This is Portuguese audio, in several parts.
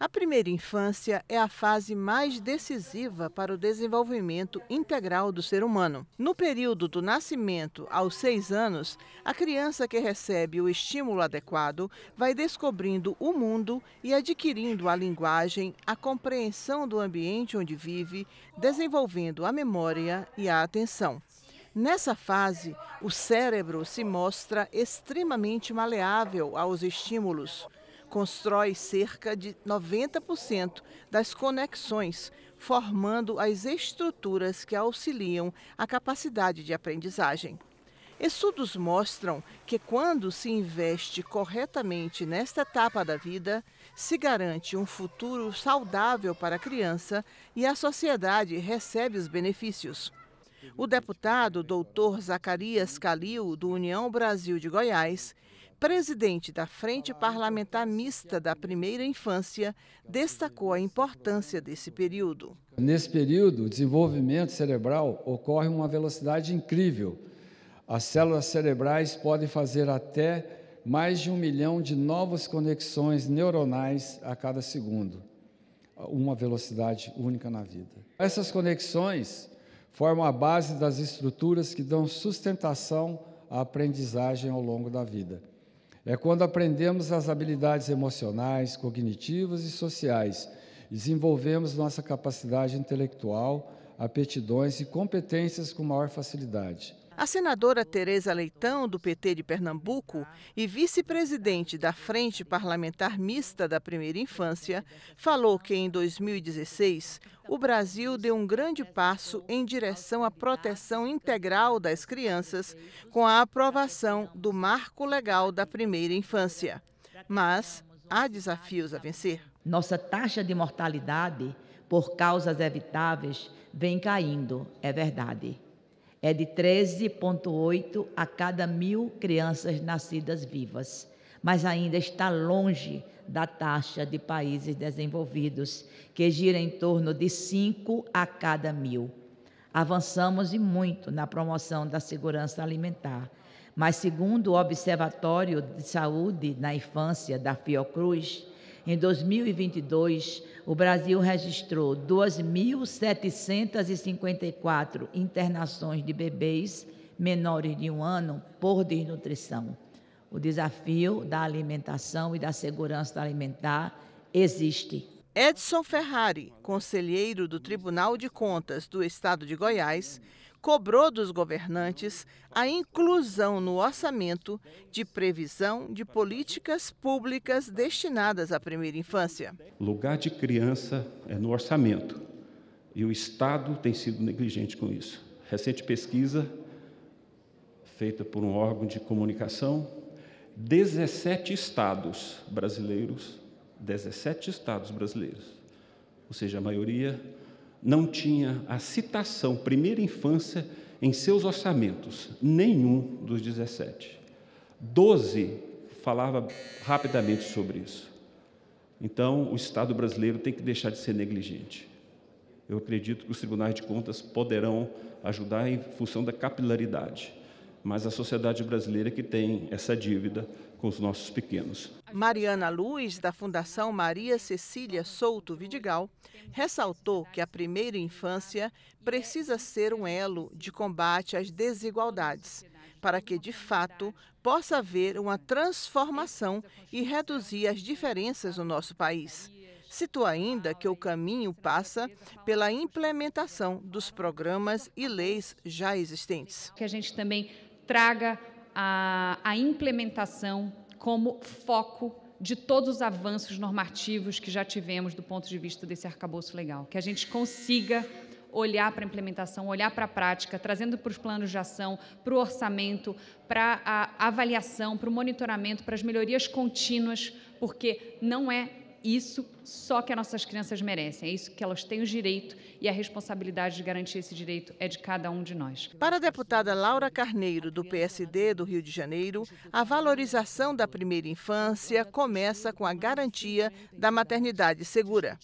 A primeira infância é a fase mais decisiva para o desenvolvimento integral do ser humano. No período do nascimento aos seis anos, a criança que recebe o estímulo adequado vai descobrindo o mundo e adquirindo a linguagem, a compreensão do ambiente onde vive, desenvolvendo a memória e a atenção. Nessa fase, o cérebro se mostra extremamente maleável aos estímulos constrói cerca de 90% das conexões, formando as estruturas que auxiliam a capacidade de aprendizagem. Estudos mostram que, quando se investe corretamente nesta etapa da vida, se garante um futuro saudável para a criança e a sociedade recebe os benefícios. O deputado Dr. Zacarias Calil, do União Brasil de Goiás, presidente da Frente Parlamentar Mista da Primeira Infância, destacou a importância desse período. Nesse período, o desenvolvimento cerebral ocorre uma velocidade incrível. As células cerebrais podem fazer até mais de um milhão de novas conexões neuronais a cada segundo, uma velocidade única na vida. Essas conexões formam a base das estruturas que dão sustentação à aprendizagem ao longo da vida. É quando aprendemos as habilidades emocionais, cognitivas e sociais, desenvolvemos nossa capacidade intelectual, aptidões e competências com maior facilidade. A senadora Tereza Leitão, do PT de Pernambuco, e vice-presidente da Frente Parlamentar Mista da Primeira Infância, falou que em 2016 o Brasil deu um grande passo em direção à proteção integral das crianças com a aprovação do Marco Legal da Primeira Infância. Mas há desafios a vencer. Nossa taxa de mortalidade por causas evitáveis vem caindo, é verdade é de 13,8 a cada mil crianças nascidas vivas, mas ainda está longe da taxa de países desenvolvidos, que gira em torno de 5 a cada mil. Avançamos e muito na promoção da segurança alimentar, mas, segundo o Observatório de Saúde na Infância da Fiocruz, em 2022, o Brasil registrou 2.754 internações de bebês menores de um ano por desnutrição. O desafio da alimentação e da segurança alimentar existe. Edson Ferrari, conselheiro do Tribunal de Contas do Estado de Goiás, cobrou dos governantes a inclusão no orçamento de previsão de políticas públicas destinadas à primeira infância. Lugar de criança é no orçamento e o Estado tem sido negligente com isso. Recente pesquisa feita por um órgão de comunicação, 17 estados brasileiros, 17 estados brasileiros, ou seja, a maioria não tinha a citação primeira infância em seus orçamentos, nenhum dos 17. Doze falava rapidamente sobre isso. Então, o Estado brasileiro tem que deixar de ser negligente. Eu acredito que os tribunais de contas poderão ajudar em função da capilaridade mas a sociedade brasileira que tem essa dívida com os nossos pequenos. Mariana Luz, da Fundação Maria Cecília Souto Vidigal, ressaltou que a primeira infância precisa ser um elo de combate às desigualdades, para que, de fato, possa haver uma transformação e reduzir as diferenças no nosso país. Citou ainda que o caminho passa pela implementação dos programas e leis já existentes. Que a gente também traga a, a implementação como foco de todos os avanços normativos que já tivemos do ponto de vista desse arcabouço legal. Que a gente consiga olhar para a implementação, olhar para a prática, trazendo para os planos de ação, para o orçamento, para a avaliação, para o monitoramento, para as melhorias contínuas, porque não é isso só que as nossas crianças merecem, é isso que elas têm o direito e a responsabilidade de garantir esse direito é de cada um de nós. Para a deputada Laura Carneiro, do PSD do Rio de Janeiro, a valorização da primeira infância começa com a garantia da maternidade segura.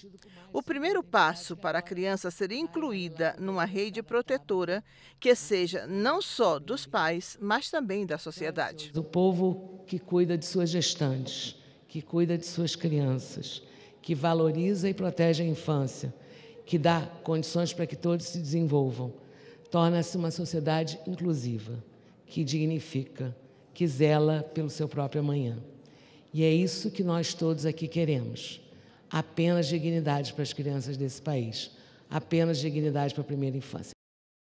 O primeiro passo para a criança ser incluída numa rede protetora que seja não só dos pais, mas também da sociedade. Do povo que cuida de suas gestantes que cuida de suas crianças, que valoriza e protege a infância, que dá condições para que todos se desenvolvam. Torna-se uma sociedade inclusiva, que dignifica, que zela pelo seu próprio amanhã. E é isso que nós todos aqui queremos. Apenas dignidade para as crianças desse país, apenas dignidade para a primeira infância.